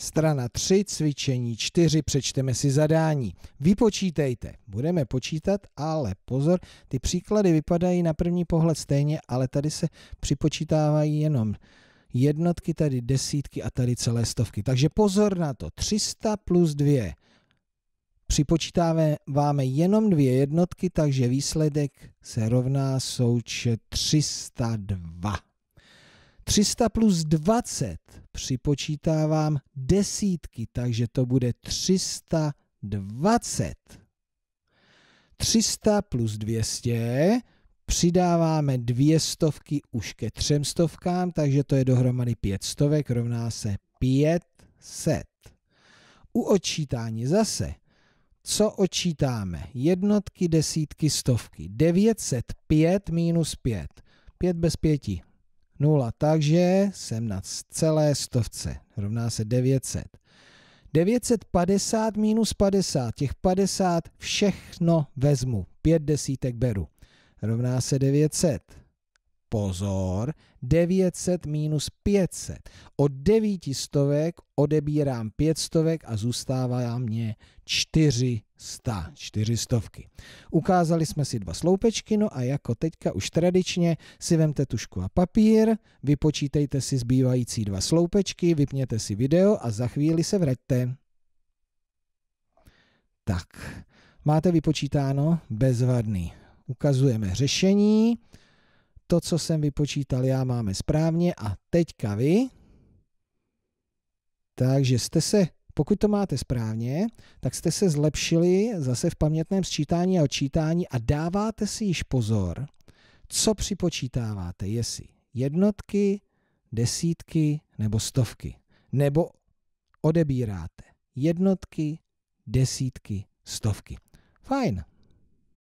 Strana 3, cvičení 4, přečteme si zadání. Vypočítejte. Budeme počítat, ale pozor, ty příklady vypadají na první pohled stejně, ale tady se připočítávají jenom jednotky, tady desítky a tady celé stovky. Takže pozor na to. 300 plus 2. Připočítáváme jenom dvě jednotky, takže výsledek se rovná součet 302. 300 plus 20 připočítávám desítky, takže to bude 320. 300 plus 200 přidáváme dvě stovky už ke třem stovkám, takže to je dohromady pět stovek, rovná se 500. U odčítání zase, co odčítáme? Jednotky, desítky, stovky. 905 minus 5. 5 bez 5, 0, takže jsem na celé stovce, rovná se 900. 950 minus 50, těch 50 všechno vezmu, 5 desítek beru, rovná se 900 pozor, 900 minus 500. Od 900 odebírám 500 a zůstává mě 400. 400. Ukázali jsme si dva sloupečky, no a jako teďka už tradičně si vemte tušku a papír, vypočítejte si zbývající dva sloupečky, vypněte si video a za chvíli se vraťte. Tak, máte vypočítáno? Bezvadný. Ukazujeme řešení to, co jsem vypočítal já, máme správně a teďka vy. Takže jste se, pokud to máte správně, tak jste se zlepšili zase v pamětném sčítání a odčítání a dáváte si již pozor, co připočítáváte, jestli jednotky, desítky nebo stovky. Nebo odebíráte jednotky, desítky, stovky. Fajn.